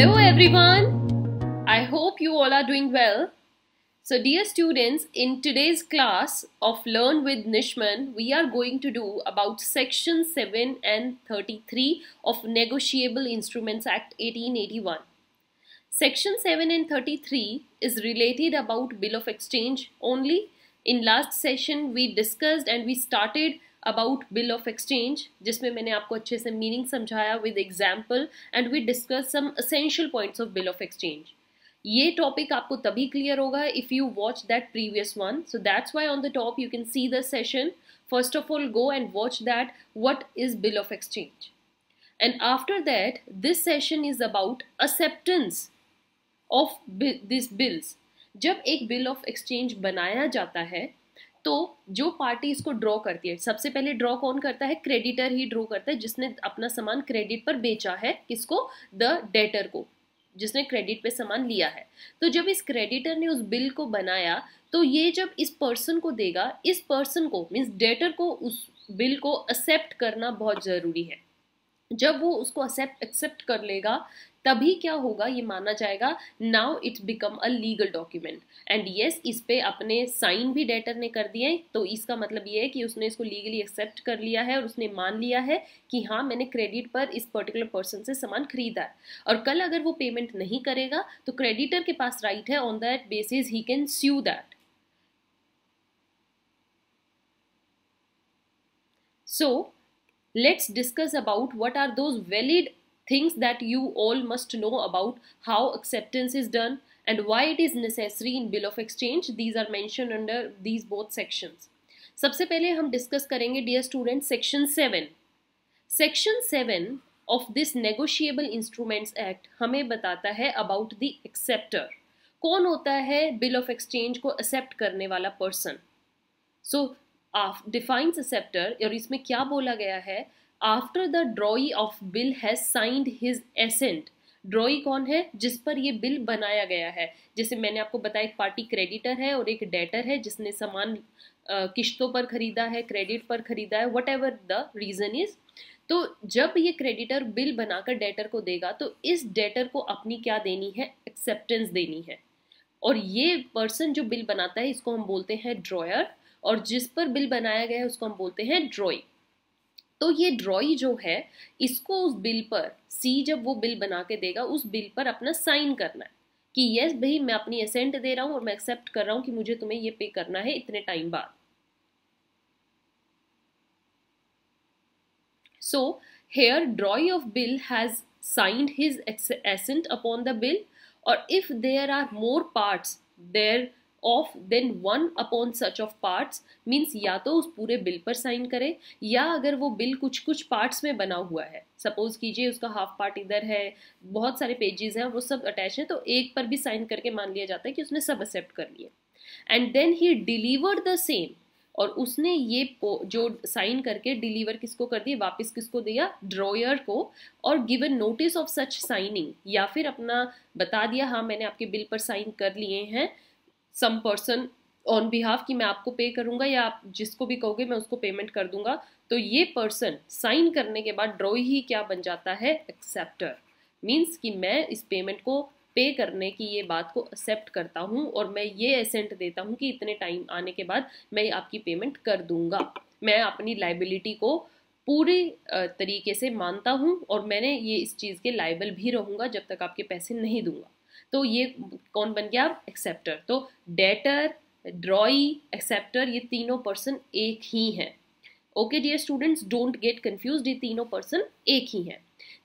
Hello everyone! I hope you all are doing well. So dear students, in today's class of Learn with Nishman, we are going to do about section 7 and 33 of Negotiable Instruments Act 1881. Section 7 and 33 is related about Bill of Exchange only. In last session, we discussed and we started about bill of exchange जिसमें मैंने आपको अच्छे से meaning समझाया with example and we discuss some essential points of bill of exchange ये topic आपको तभी clear होगा if you watch that previous one so that's why on the top you can see the session first of all go and watch that what is bill of exchange and after that this session is about अक्सेप्टेंस of this bills जब एक bill of exchange बनाया जाता है तो जो party इसको draw करती है सबसे पहले ड्रॉ कौन करता है क्रेडिटर ही ड्रॉ करता है जिसने अपना सामान क्रेडिट पर बेचा है किसको द डेटर को जिसने क्रेडिट पे सामान लिया है तो जब इस क्रेडिटर ने उस बिल को बनाया तो ये जब इस पर्सन को देगा इस पर्सन को मीन्स डेटर को उस बिल को एक्सेप्ट करना बहुत ज़रूरी है जब वो उसको एक्सेप्ट एक्सेप्ट कर लेगा तभी क्या होगा ये माना जाएगा now it's become a legal document and yes इस पे अपने साइन भी डेटर ने कर दिए तो इसका मतलब ये है कि उसने इसको लीगली एक्सेप्ट कर लिया है और उसने मान लिया है कि हाँ मैंने क्रेडिट पर इस पर्टिकुलर पर्सन से सामान खरीदा है और कल अगर वो पेमेंट नहीं करेगा तो क्रेडिटर के पास राइट right है on that basis he can sue that so let's discuss about what are those valid things that you all must know about how acceptance is done and why it is necessary in bill of exchange these are mentioned under these both sections सबसे पहले हम discuss करेंगे dear student section seven section seven of this negotiable instruments act हमें बताता है about the acceptor कौन होता है बिल ऑफ एक्सचेंज को एक्सेप्ट करने वाला person so defines acceptor और इसमें क्या बोला गया है after the drawee of bill has signed his assent drawee कौन है जिस पर ये बिल बनाया गया है जैसे मैंने आपको बताया एक पार्टी क्रेडिटर है और एक डेटर है जिसने सामान किश्तों पर खरीदा है क्रेडिट पर खरीदा है whatever the reason is तो जब ये क्रेडिटर बिल बनाकर डेटर को देगा तो इस डेटर को अपनी क्या देनी है एक्सेप्टेंस देनी है और ये पर्सन जो बिल बनाता है इसको हम बोलते हैं ड्रॉयर और जिस पर बिल बनाया गया है उसको हम बोलते हैं ड्रॉई तो ये ड्रॉई जो है इसको उस बिल पर सी जब वो बिल बना के देगा उस बिल पर अपना साइन करना है कि यस भाई मैं अपनी असेंट दे रहा हूँ और मैं एक्सेप्ट कर रहा हूँ कि मुझे तुम्हें ये पे करना है इतने टाइम बाद so here drawee of bill has signed his assent upon the bill और if there are more parts there of than one upon such of parts means या तो उस पूरे बिल पर साइन करें या अगर वो बिल कुछ कुछ पार्ट्स में बना हुआ है सपोज कीजिए उसका हाफ पार्ट इधर है बहुत सारे पेजेस हैं वो सब अटैच हैं तो एक पर भी साइन करके मान लिया जाता है कि उसने सब एक्सेप्ट कर लिए and then he deliver the same और उसने ये जो साइन करके डिलीवर किसको कर दिया वापस किसको दिया ड्रॉयर को और given notice of such signing या फिर अपना बता दिया हाँ मैंने आपके बिल पर साइन कर लिए हैं सम पर्सन ऑन बिहाफ कि मैं आपको पे करूंगा या आप जिसको भी कहोगे मैं उसको पेमेंट कर दूंगा तो ये पर्सन साइन करने के बाद ड्रॉ ही क्या बन जाता है एक्सेप्टर मीन्स कि मैं इस पेमेंट को पे करने की ये बात को एक्सेप्ट करता हूँ और मैं ये एसेंट देता हूँ कि इतने टाइम आने के बाद मैं आपकी पेमेंट कर दूंगा मैं अपनी लाइबिलिटी को पूरे तरीके से मानता हूँ और मैंने ये इस चीज़ के लाइबल भी रहूँगा जब तक आपके पैसे नहीं दूंगा तो ये कौन बन गया एक्सेप्टर तो डेटर ड्रॉई एक्सेप्टर ये तीनों पर्सन एक ही हैं okay dear students don't get confuse ये तीनों पर्सन एक ही हैं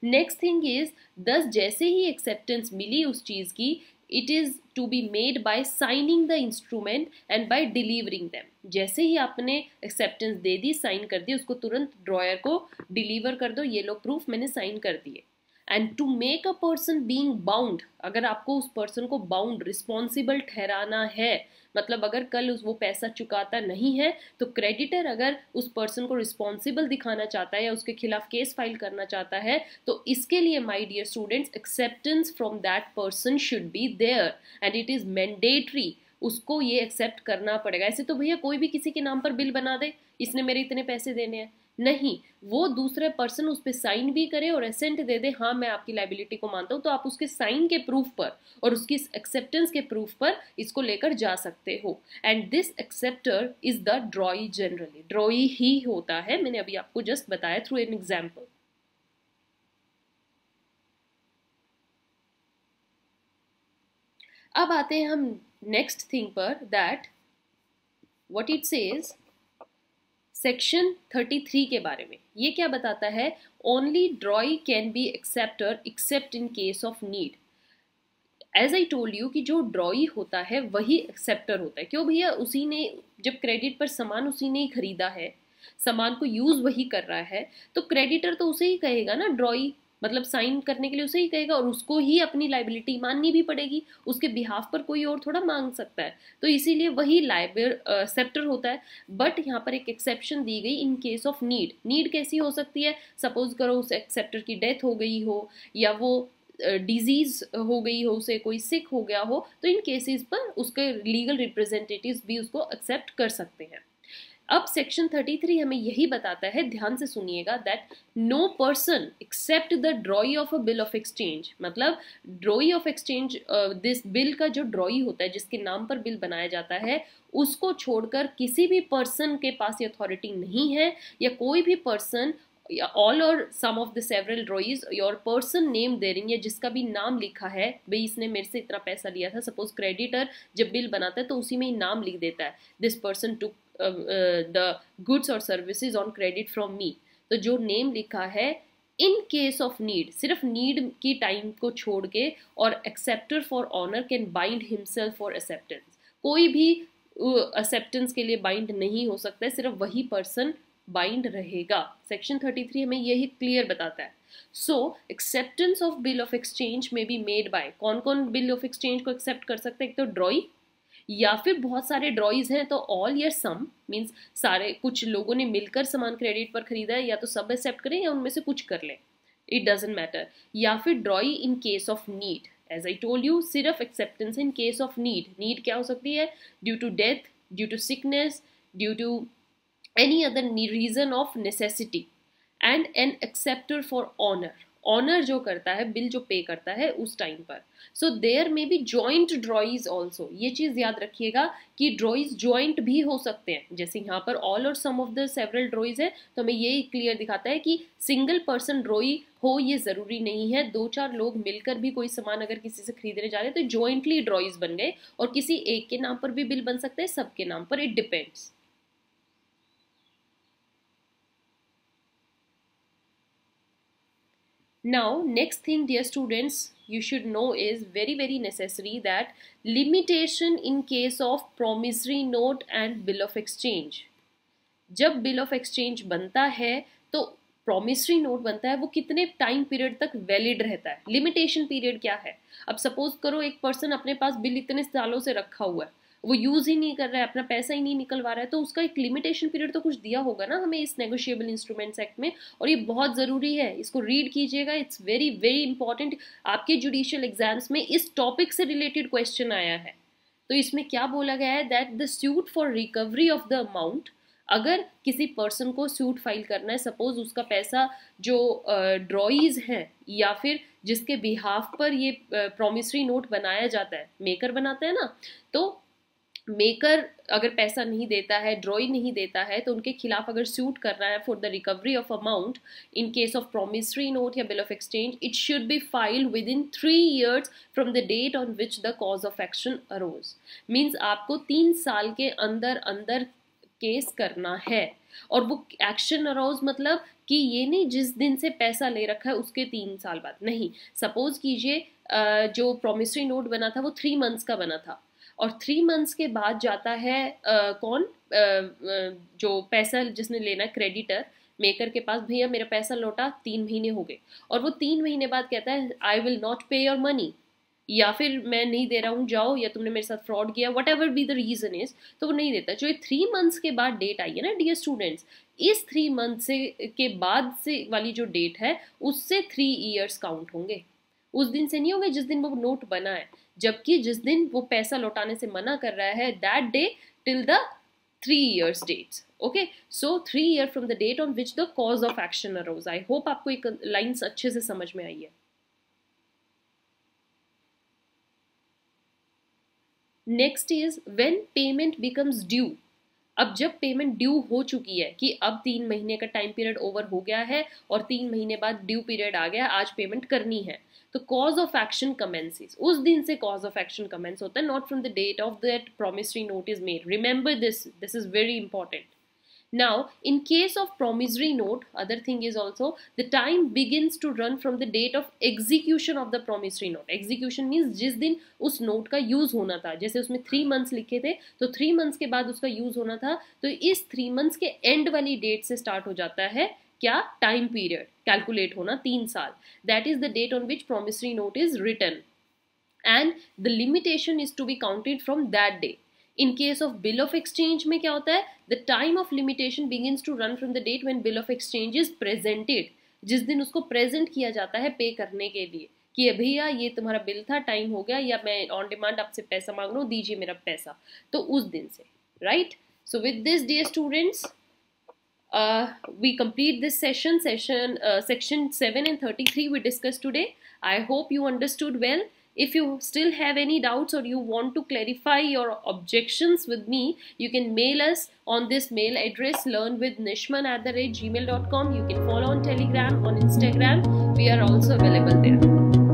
नेक्स्ट थिंग इज दस जैसे ही एक्सेप्टेंस मिली उस चीज़ की it is to be made by signing the instrument and by delivering them जैसे ही आपने एक्सेप्टेंस दे दी साइन कर दी उसको तुरंत ड्रॉयर को डिलीवर कर दो ये लो प्रूफ मैंने साइन कर दिए and to make a person being bound अगर आपको उस पर्सन को बाउंड रिस्पॉन्सिबल ठहराना है मतलब अगर कल उस वो पैसा चुकाता नहीं है तो क्रेडिटर अगर उस पर्सन को रिस्पॉन्सिबल दिखाना चाहता है या उसके खिलाफ केस फाइल करना चाहता है तो इसके लिए my dear students acceptance from that person should be there and it is mandatory उसको ये एक्सेप्ट करना पड़ेगा ऐसे तो भैया कोई भी किसी के नाम पर बिल बना दे इसने मेरे इतने पैसे देने हैं नहीं वो दूसरे पर्सन उस पर साइन भी करे और एसेंट दे दे हाँ मैं आपकी लाइबिलिटी को मानता हूँ तो आप उसके साइन के प्रूफ पर और उसकी एक्सेप्टेंस के प्रूफ पर इसको लेकर जा सकते हो and this acceptor is the drawee generally drawee ही होता है मैंने अभी आपको जस्ट बताया थ्रू एन एग्जाम्पल अब आते हैं हम नेक्स्ट थिंग पर that what it says section 33 के बारे में ये क्या बताता है only drawee can be acceptor accept in case of need as I told you कि जो ड्रॉई होता है वही एक्सेप्टर होता है क्यों भैया उसी ने जब क्रेडिट पर सामान उसी ने ही खरीदा है सामान को यूज़ वही कर रहा है तो क्रेडिटर तो उसे ही कहेगा ना ड्रॉई मतलब साइन करने के लिए उसे ही कहेगा और उसको ही अपनी लाइबिलिटी माननी भी पड़ेगी उसके बिहाफ पर कोई और थोड़ा मांग सकता है तो इसीलिए वही लाइबर सेप्टर होता है बट यहाँ पर एक एक्सेप्शन दी गई in case of need need कैसी हो सकती है सपोज करो उस एक्सेप्टर की डेथ हो गई हो या वो डिजीज़ हो गई हो उसे कोई सिक हो गया हो तो इन केसेस पर उसके लीगल रिप्रेजेंटेटिव्स भी उसको एक्सेप्ट कर सकते हैं अब सेक्शन 33 हमें यही बताता है ध्यान से सुनिएगा that no person accept the drawee of a bill of exchange मतलब drawee of exchange this bill का जो ड्रॉई होता है जिसके नाम पर बिल बनाया जाता है उसको छोड़कर किसी भी पर्सन के पास ये अथॉरिटी नहीं है या कोई भी person all or some of the several drawees your person name दे रही है जिसका भी नाम लिखा है भाई इसने मेरे से इतना पैसा लिया था सपोज क्रेडिटर जब बिल बनाता है तो उसी में ही नाम लिख देता है this person took the goods और services on credit from me तो जो नेम लिखा है इन केस ऑफ नीड सिर्फ नीड की टाइम को छोड़ के और acceptor for honour can bind himself for acceptance कोई भी एक्सेप्टेंस uh, के लिए बाइंड नहीं हो सकता है सिर्फ वही पर्सन बाइंड रहेगा सेक्शन 33 हमें यही क्लियर बताता है so acceptance of bill of exchange में बी मेड बाय कौन कौन बिल ऑफ एक्सचेंज को एक्सेप्ट कर सकते हैं एक तो ड्रॉई या फिर बहुत सारे ड्रॉइज हैं तो ऑल या सम मीन्स सारे कुछ लोगों ने मिलकर सामान क्रेडिट पर खरीदा है या तो सब एक्सेप्ट करें या उनमें से कुछ कर लें इट डजेंट मैटर या फिर drawee in case of need as I told you सिर्फ acceptance in case of need need क्या हो सकती है due to death due to sickness due to any other reason of necessity and an acceptor for honour honour जो करता है bill जो पे करता है उस टाइम पर so there may be joint drawees also ये चीज़ याद रखिएगा कि ड्रॉइज ज्वाइंट भी हो सकते हैं जैसे यहाँ पर all or some of the several drawees है तो हमें ये क्लियर दिखाता है कि सिंगल पर्सन ड्रॉई हो ये ज़रूरी नहीं है दो चार लोग मिलकर भी कोई सामान अगर किसी से खरीदने जा रहे हैं तो ज्वाइंटली ड्रॉइज बन गए और किसी एक के नाम पर भी बिल बन सकते हैं सबके नाम पर it depends Now, next thing dear students, you should know is very very necessary that limitation in case of promissory note and bill of exchange. जब bill of exchange बनता है तो प्रोमिसरी नोट बनता है वो कितने टाइम पीरियड तक valid रहता है लिमिटेशन पीरियड क्या है अब सपोज करो एक पर्सन अपने पास बिल इतने सालों से रखा हुआ है वो यूज़ ही नहीं कर रहा है अपना पैसा ही नहीं निकलवा रहा है तो उसका एक लिमिटेशन पीरियड तो कुछ दिया होगा ना हमें इस नेगोशिएबल इंस्ट्रूमेंट्स एक्ट में और ये बहुत ज़रूरी है इसको रीड कीजिएगा इट्स वेरी वेरी इंपॉर्टेंट आपके जुडिशियल एग्जाम्स में इस टॉपिक से रिलेटेड क्वेश्चन आया है तो इसमें क्या बोला गया है that the suit for recovery of the amount अगर किसी पर्सन को सूट फाइल करना है सपोज उसका पैसा जो ड्रॉइज uh, है या फिर जिसके बिहाफ पर ये प्रोमिसरी uh, नोट बनाया जाता है मेकर बनाता है ना तो मेकर अगर पैसा नहीं देता है ड्रॉई नहीं देता है तो उनके खिलाफ अगर सूट करना है for the recovery of amount in case of promissory note या bill of exchange it should be filed within three years from the date on which the cause of action arose मीन्स आपको तीन साल के अंदर अंदर case करना है और वो एक्शन अरोज मतलब कि ये नहीं जिस दिन से पैसा ले रखा है उसके तीन साल बाद नहीं सपोज कीजिए जो प्रोमिसरी नोट बना था वो थ्री मंथ्स का बना था और थ्री मंथ्स के बाद जाता है आ, कौन आ, जो पैसा जिसने लेना क्रेडिटर मेकर के पास भैया मेरा पैसा लौटा तीन महीने हो गए और वो तीन महीने बाद कहता है I will not pay your money या फिर मैं नहीं दे रहा हूँ जाओ या तुमने मेरे साथ फ्रॉड किया whatever be the reason is तो वो नहीं देता जो ये थ्री मंथ्स के बाद डेट आई है ना डियर स्टूडेंट्स इस थ्री मंथ से के बाद से वाली जो डेट है उससे थ्री ईयर्स काउंट होंगे उस दिन से नहीं होंगे जिस दिन वो नोट बना है जबकि जिस दिन वो पैसा लौटाने से मना कर रहा है that day till the three years date okay so three year from the date on which the cause of action arose I hope आपको एक लाइन अच्छे से समझ में आई है next is when payment becomes due अब जब पेमेंट ड्यू हो चुकी है कि अब तीन महीने का टाइम पीरियड ओवर हो गया है और तीन महीने बाद ड्यू पीरियड आ गया आज पेमेंट करनी है तो कॉज ऑफ एक्शन कमेंसेस उस दिन से कॉज ऑफ एक्शन कमेंस होता है not from the date of that promissory note is made remember this this is very important Now, in case of promissory note, other thing is also the time begins to run from the date of execution of the promissory note. Execution means jis din us note ka use hona tha jaise usme 3 months likhe the तो 3 months ke baad uska use hona tha to is 3 months ke end wali date se start ho jata hai क्या time period calculate होना तीन साल that is the date on which promissory note is return and the limitation is to be counted from that day in case of bill of exchange में क्या होता है the time of limitation begin to run from the date when bill of exchange is presented जिस दिन उसको present किया जाता है पे करने के लिए कि भैया ये तुम्हारा बिल था टाइम हो गया या मैं ऑन डिमांड आपसे पैसा मांग रहा हूँ दीजिए मेरा पैसा तो उस दिन से right so with this dear students we complete this session session section seven and thirty three we discuss today I hope you understood well If you still have any doubts or you want to clarify your objections with me, you can mail us on this mail address learnwithnishman at the rate gmail.com. You can follow on Telegram, on Instagram. We are also available there.